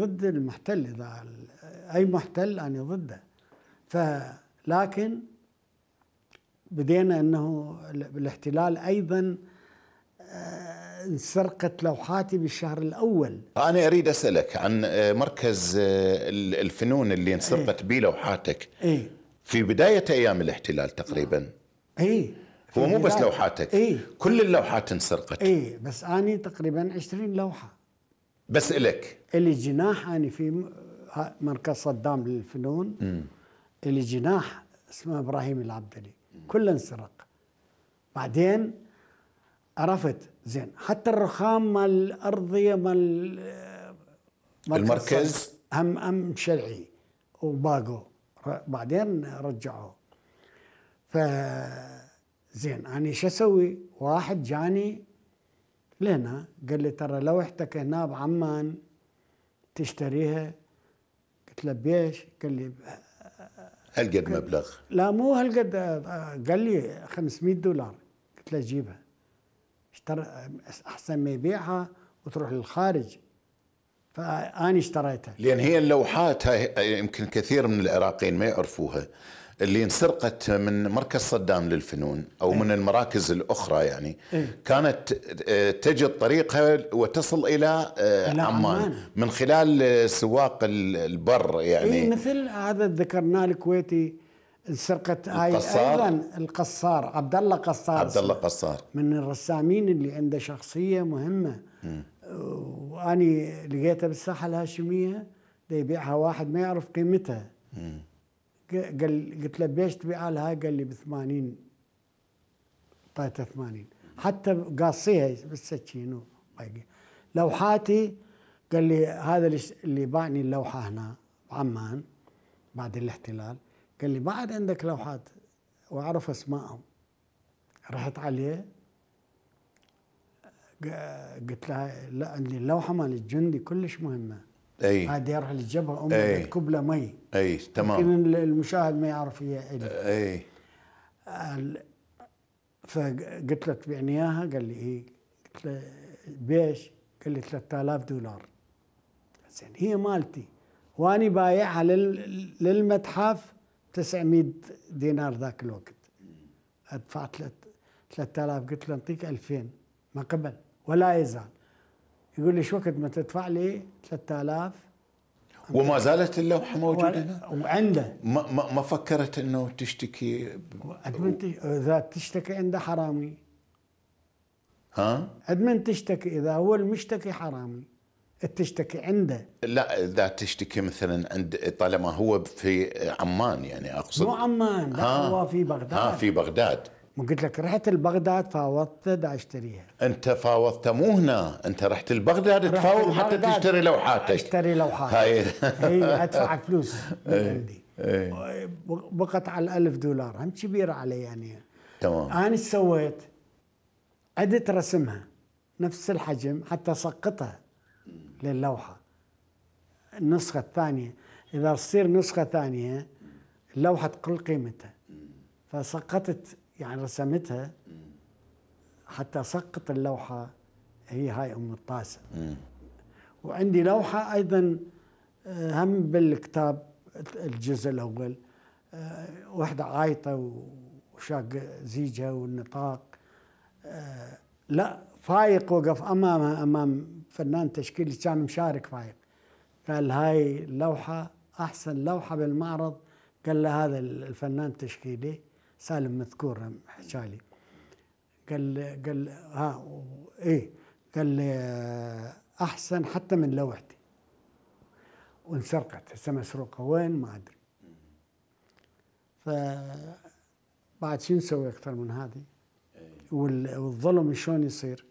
ضد المحتل إذا أي محتل أنا ضده فلكن بدينا أنه الاحتلال أيضا انسرقت آه، لوحاتي بالشهر الأول أنا أريد أسألك عن آه، مركز آه، الفنون اللي انسرقت به إيه. لوحاتك إيه؟ في بداية أيام الاحتلال تقريبا إيه هو مو بس لوحاتك إيه؟ كل اللوحات انسرقت إيه بس أنا تقريبا 20 لوحة بس إلك إلي جناح أنا في مركز صدام للفنون اللي إلي جناح اسمه إبراهيم العبدلي كله انسرق بعدين عرفت زين حتى الرخام مال الأرضية مال آه، المركز هم أم شرعي وباقوا بعدين رجعوه ف زين أنا يعني شو أسوي؟ واحد جاني لنا قال لي ترى لوحتك هنا بعمان تشتريها قلت له بيش قال لي هالقد مبلغ لا مو هالقد قال لي 500 دولار قلت له جيبها اشترى احسن ما يبيعها وتروح للخارج فاني اشتريتها لان هي اللوحات هاي يمكن كثير من العراقيين ما يعرفوها اللي انسرقت من مركز صدام للفنون او من إيه. المراكز الاخرى يعني إيه. كانت آه، تجد طريقها وتصل الى آه، عمان من خلال آه، سواق البر يعني إيه، مثل هذا ذكرناه الكويتي انسرقت أي ايضا القصار عبد الله قصار عبد الله قصار من الرسامين اللي عنده شخصيه مهمه واني لقيته بالساحه الهاشميه يبيعها واحد ما يعرف قيمتها م. قال قلت له بيش تبيعها قال لي ب 80 اعطيته 80 حتى قاصيها بالسكين وباقي لوحاتي قال لي هذا اللي باعني اللوحه هنا بعمان بعد الاحتلال قال لي ما عاد عندك لوحات واعرف اسمائهم رحت عليه قلت له لا عندي اللوحه مال الجندي كلش مهمه اي عادي يروح للجبهه امه أي. مي اي تمام يمكن المشاهد ما يعرف هي اي فقلت له تبيعني اياها؟ قال لي اي قلت له بيش؟ قال لي 3000 دولار زين هي مالتي واني بايعها لل... للمتحف 900 دينار ذاك الوقت ادفع 3000 قلت له نعطيك 2000 ما قبل ولا يزال يقول لي شو وقت ما تدفع لي 3000 وما زالت اللوحه موجوده هنا؟ وعنده ما, ما, ما فكرت انه تشتكي اذا تشتكي عنده حرامي ها؟ ادمن تشتكي اذا هو المشتكي حرامي تشتكي عنده لا اذا تشتكي مثلا عند طالما هو في عمان يعني اقصد مو عمان لا هو في بغداد ها في بغداد وقلت لك رحت لبغداد فاوضت اشتريها انت فاوضت مو هنا انت رحت لبغداد تفاوض حتى تشتري لوحاتك اشتري لوحات هاي هي ادفع فلوس من إيه، عندي إيه. بقت على الألف دولار هم كبيرة علي يعني تمام انا ايش سويت؟ عدت رسمها نفس الحجم حتى سقطها للوحة النسخة الثانية إذا تصير نسخة ثانية اللوحة تقل قيمتها فسقطت يعني رسمتها حتى سقط اللوحة هي هاي أم الطاسة وعندي لوحة أيضا آه، هم بالكتاب الجزء الأول آه، وحدة عايطة وشاق زيجها والنطاق آه، لا فايق وقف أمامها أمام فنان تشكيلي كان مشارك فايق قال هاي اللوحة أحسن لوحة بالمعرض قال له هذا الفنان التشكيلي سالم مذكور حشالي قال قال ها ايه قال آه، احسن حتى من لوحتي وانسرقت هسه مسروقه وين ما ادري ف بعد شو نسوي اكثر من هذه إيه. والظلم شلون يصير